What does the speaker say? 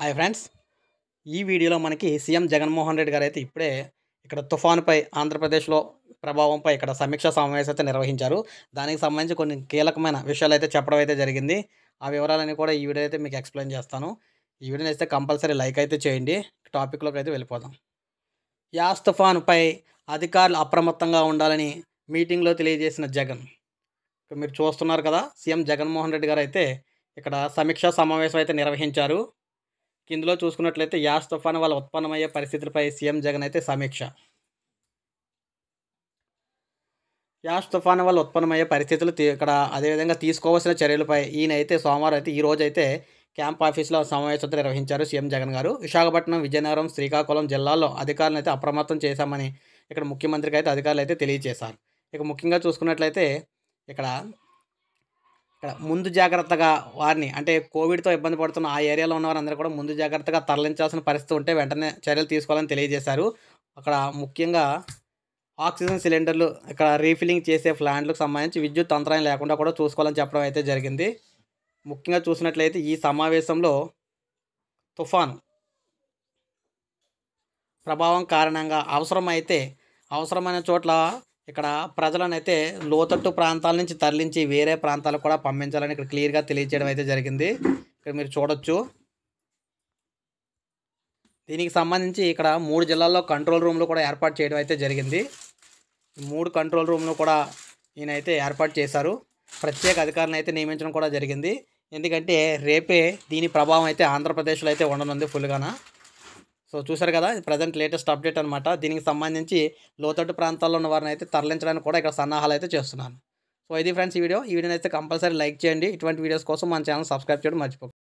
hi friends ఈ వీడియోలో మనకి సీఎం జగన్మోహన్ రెడ్డి గారు అయితే ఇప్పుడే ఇక్కడ తుఫాన్పై ఆంధ్రప్రదేశ్లో ప్రభావంపై ఇక్కడ సమీక్ష సమావేశం అయితే నిర్వహించారు దానికి సంబంధించి కొన్ని కీలకమైన విషయాలు అయితే చెప్పడం అయితే జరిగింది ఆ వివరాలన్నీ కూడా ఈ వీడియో అయితే మీకు ఎక్స్ప్లెయిన్ చేస్తాను ఈ వీడియోని అయితే కంపల్సరీ లైక్ అయితే చేయండి టాపిక్లోకి అయితే వెళ్ళిపోదాం యాస్ తుఫాన్పై అధికారులు అప్రమత్తంగా ఉండాలని మీటింగ్లో తెలియజేసిన జగన్ మీరు చూస్తున్నారు కదా సీఎం జగన్మోహన్ రెడ్డి గారు అయితే ఇక్కడ సమీక్షా సమావేశం అయితే నిర్వహించారు కిందలో చూసుకున్నట్లయితే యాస్ తుఫాను వల్ల ఉత్పన్నమయ్యే పరిస్థితులపై సీఎం జగన్ అయితే సమీక్ష యాస్ తుఫాను వల్ల ఉత్పన్నమయ్యే పరిస్థితులు ఇక్కడ అదేవిధంగా తీసుకోవాల్సిన చర్యలపై ఈయన అయితే సోమవారం అయితే ఈ రోజు అయితే క్యాంప్ ఆఫీసులో సమావేశం నిర్వహించారు సీఎం జగన్ గారు విశాఖపట్నం విజయనగరం శ్రీకాకుళం జిల్లాల్లో అధికారులను అయితే అప్రమత్తం చేశామని ఇక్కడ ముఖ్యమంత్రికి అయితే అధికారులు అయితే తెలియజేశారు ఇక ముఖ్యంగా చూసుకున్నట్లయితే ఇక్కడ ఇక్కడ ముందు జాగ్రత్తగా వారిని అంటే కోవిడ్తో ఇబ్బంది పడుతున్న ఆ ఏరియాలో ఉన్న వారందరూ కూడా ముందు జాగ్రత్తగా తరలించాల్సిన పరిస్థితి ఉంటే వెంటనే చర్యలు తీసుకోవాలని తెలియజేశారు అక్కడ ముఖ్యంగా ఆక్సిజన్ సిలిండర్లు ఇక్కడ రీఫిల్లింగ్ చేసే ప్లాంట్లకు సంబంధించి విద్యుత్ అంతరాయం లేకుండా కూడా చూసుకోవాలని చెప్పడం అయితే జరిగింది ముఖ్యంగా చూసినట్లయితే ఈ సమావేశంలో తుఫాన్ ప్రభావం కారణంగా అవసరమైతే అవసరమైన చోట్ల ఇక్కడ ప్రజలనైతే లోతట్టు ప్రాంతాల నుంచి తరలించి వేరే ప్రాంతాలకు కూడా పంపించాలని ఇక్కడ క్లియర్గా తెలియజేయడం అయితే జరిగింది ఇక్కడ మీరు చూడొచ్చు దీనికి సంబంధించి ఇక్కడ మూడు జిల్లాల్లో కంట్రోల్ రూమ్లు కూడా ఏర్పాటు చేయడం అయితే జరిగింది మూడు కంట్రోల్ రూమ్లు కూడా ఈయనైతే ఏర్పాటు చేశారు ప్రత్యేక అధికారులను అయితే నియమించడం కూడా జరిగింది ఎందుకంటే రేపే దీని ప్రభావం అయితే ఆంధ్రప్రదేశ్లో అయితే ఉండనుంది ఫుల్గానా సో చూసారు కదా ప్రజెంట్ లేటెస్ట్ అప్డేట్ అనమాట దీనికి సంబంధించి లోతట్టు ప్రాంతాల్లో ఉన్న వారిని అయితే తరలించడానికి కూడా ఇక్కడ సన్నాహాలు అయితే చేస్తున్నాను సో ఇది ఫ్రెండ్స్ ఈ వీడియో ఈ వీడియోని అయితే కంపల్సరీ లైక్ చేయండి ఇటువంటి వీడియోస్ కోసం మన ఛానల్ సబ్స్క్రైబ్ చేయడం మర్చిపోకండి